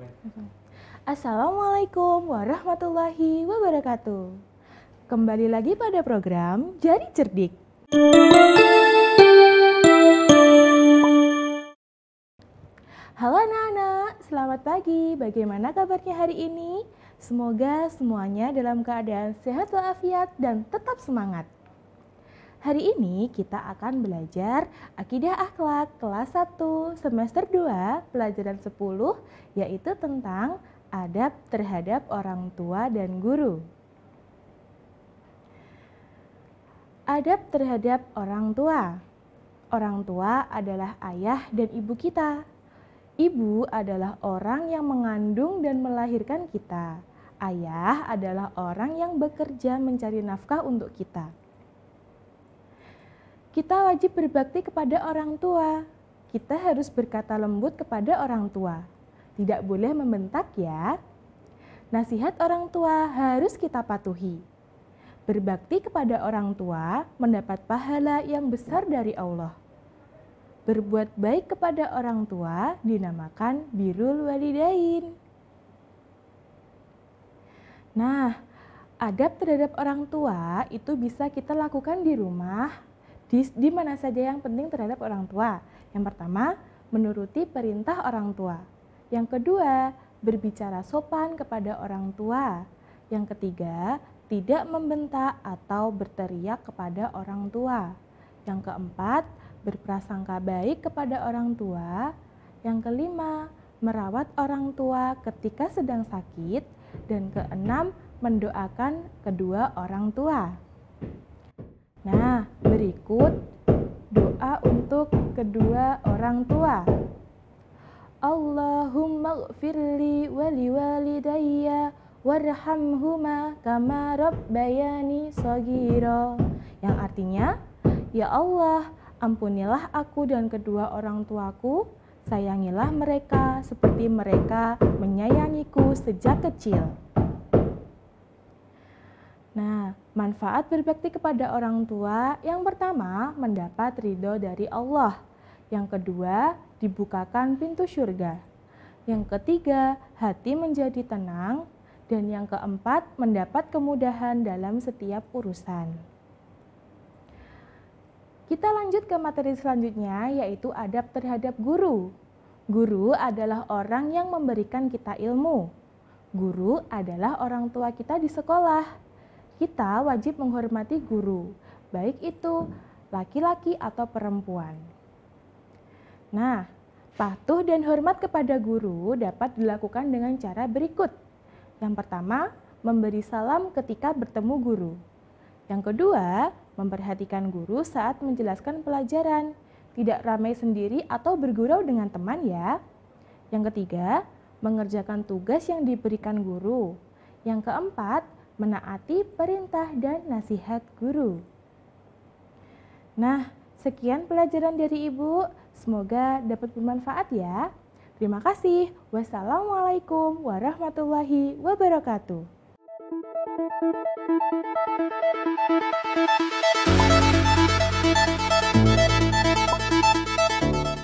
Mm-hmm. Assalamualaikum warahmatullahi wabarakatuh. Kembali lagi pada program Jari Cerdik. Halo anak-anak, selamat pagi. Bagaimana kabarnya hari ini? Semoga semuanya dalam keadaan sehat walafiat dan tetap semangat. Hari ini kita akan belajar akidah akhlak kelas 1 semester 2 pelajaran 10 yaitu tentang adab terhadap orang tua dan guru. Adab terhadap orang tua. Orang tua adalah ayah dan ibu kita. Ibu adalah orang yang mengandung dan melahirkan kita. Ayah adalah orang yang bekerja mencari nafkah untuk kita kita wajib berbakti kepada orang tua. Kita harus berkata lembut kepada orang tua. Tidak boleh membentak ya. Nasihat orang tua harus kita patuhi. Berbakti kepada orang tua mendapat pahala yang besar dari Allah. Berbuat baik kepada orang tua dinamakan birul walidain. Nah, adab terhadap orang tua itu bisa kita lakukan di rumah di, di mana saja yang penting terhadap orang tua. Yang pertama, menuruti perintah orang tua. Yang kedua, berbicara sopan kepada orang tua. Yang ketiga, tidak membentak atau berteriak kepada orang tua. Yang keempat, berprasangka baik kepada orang tua. Yang kelima, merawat orang tua ketika sedang sakit. Dan keenam, mendoakan kedua orang tua. Nah, berikut doa untuk kedua orang tua. Allahumma gfirli wali walidayya warhamhuma kama rabbayani sagira. Yang artinya, Ya Allah, ampunilah aku dan kedua orang tuaku, sayangilah mereka seperti mereka menyayangiku sejak kecil. Nah, manfaat berbakti kepada orang tua yang pertama mendapat ridho dari Allah. Yang kedua, dibukakan pintu surga. Yang ketiga, hati menjadi tenang. Dan yang keempat, mendapat kemudahan dalam setiap urusan. Kita lanjut ke materi selanjutnya, yaitu adab terhadap guru. Guru adalah orang yang memberikan kita ilmu. Guru adalah orang tua kita di sekolah kita wajib menghormati guru, baik itu laki-laki atau perempuan. Nah, patuh dan hormat kepada guru dapat dilakukan dengan cara berikut. Yang pertama, memberi salam ketika bertemu guru. Yang kedua, memperhatikan guru saat menjelaskan pelajaran. Tidak ramai sendiri atau bergurau dengan teman ya. Yang ketiga, mengerjakan tugas yang diberikan guru. Yang keempat, menaati perintah dan nasihat guru. Nah, sekian pelajaran dari Ibu. Semoga dapat bermanfaat ya. Terima kasih. Wassalamualaikum warahmatullahi wabarakatuh.